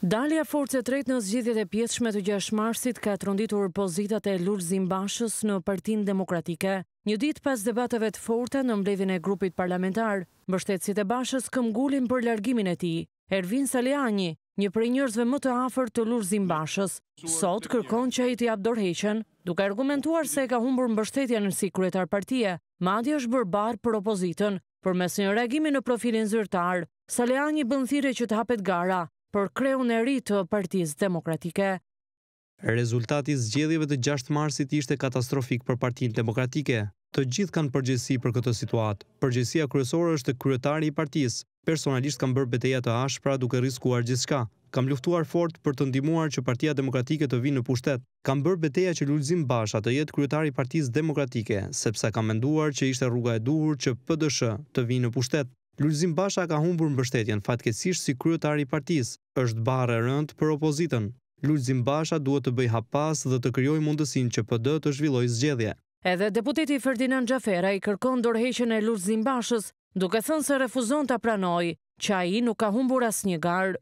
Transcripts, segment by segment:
Dalja Force e në zgjidhjet e pjeshme të 6 marsit ka tronditur pozitat e lurë zimbashës në partin demokratike. Një dit pas debatëve të forta në mblevin e grupit parlamentar, mbështetësit e bashës këmgullin për largimin e ti. Ervin Saliani, një prej njërzve më të afer të lurë zimbashës, sot kërkon që i të jabë duke argumentuar se ka humbur në bështetja në si kretar partia, madhja është bërbar për opozitën, për mes një reagimi në profilin zyrtar, Saliani bëndhire që të hapet gara, për kreun e rritë të partiz demokratike. Rezultati zgjedhjeve të 6 marsit ishte katastrofik për partijin demokratike. Të gjithë kanë përgjësi për këtë situatë. Përgjësia kryesore është kryetari i partijis. Personalisht kam bërë beteja të ashpra duke riskuar gjithka. Kam luftuar fort për të ndimuar që partija demokratike të vinë në pushtet. Kam bërë beteja që lullzim basha të jetë kryetari i partijis demokratike, sepse kam menduar që ishte rruga e duhur që pëdëshë të vinë në pushtet. Lulzim Basha ka humbur mbështetjen fatkesisht si kryetari i partisë. Është barre rënd për opozitën. Lulzim Basha duhet të bëj hapas dhe të krijojë mundësinë që PD të zhvillojë zgjedhje. Edhe deputeti Ferdinand Gjafera i kërkon dorëheqjen e Lulzim Bashës, duke thënë se refuzon ta pranojë që ai nuk ka humbur asnjë garë.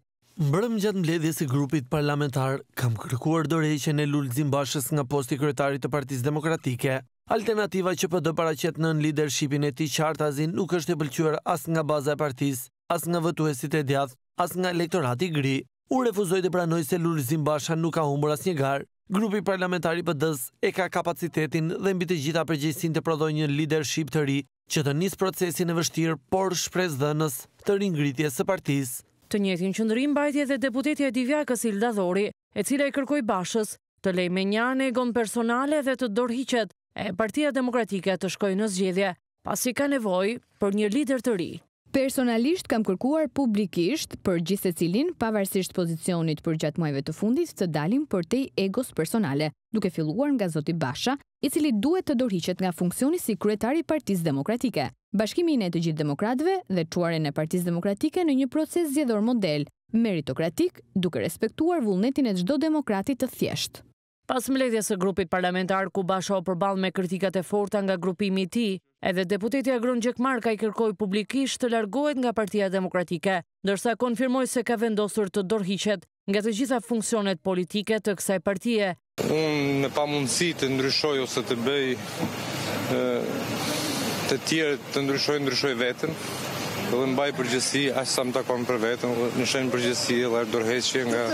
Mbërëm gjatë mbledhjes së grupit parlamentar kam kërkuar dorëheqjen e Lulzim Bashës nga posti kryetari të Partisë Demokratike. Alternativa që për paracet në në leadershipin e ti qartazin nuk është e pëlqyër as nga baza e partis, as nga vëtuesit e djath, as nga elektorati gri. U refuzoj të pranoj se Lurizim Basha nuk ka humur as një garë. Grupi parlamentari për dës e ka kapacitetin dhe mbi të gjitha përgjësin të prodhoj një leadership të ri që të njës procesin e vështirë por shprez dënës të ringritje së partis. Të njëtin qëndërim bajtje dhe deputetje divjakës Ildadhori, e cile i kërkoj bashës, të lejme njane, gonë personale dhe të dorhiqet e partia demokratike të shkoj në zgjedhje, pasi ka nevoj për një lider të ri. Personalisht kam kërkuar publikisht për gjithë cilin pavarësisht pozicionit për gjatë muajve të fundit të dalim për te egos personale, duke filluar nga Zoti Basha, i cili duhet të dorhiqet nga funksioni si kretari partiz demokratike. Bashkimin e të gjithë demokratve dhe quare në Partisë demokratike në një proces zjedhor model, meritokratik duke respektuar vullnetin e gjdo demokratit të thjeshtë. Pas mbledhjes së grupit parlamentar ku Basho u përball me kritikat e forta nga grupimi i ti, tij, edhe deputeti Agron Gjekmar ka i kërkoj publikisht të largohet nga partia demokratike, ndërsa konfirmoj se ka vendosur të dorhiqet nga të gjitha funksionet politike të kësaj partie. Unë në pamundësi të ndryshoj ose të bëj të tjerë të ndryshoj, ndryshoj vetën, dhe mbaj përgjësi asë sa më takon për vetëm, në shenë përgjësi dhe lërë nga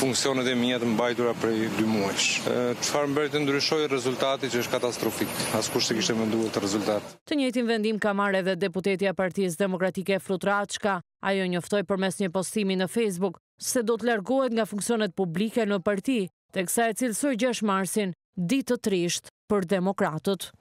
funksionet e mija të mbajtura për i dy muesh. Që farë të ndryshoj rezultati që është katastrofik, asë kushtë të kishtë më nduhet të rezultat. Të njëjtin vendim ka marrë edhe deputetja partijës demokratike Frutraçka, ajo njoftoj për mes një postimi në Facebook, se do të largohet nga funksionet publike në parti, të kësa e cilësoj 6 marsin, ditë të trisht për demokratët.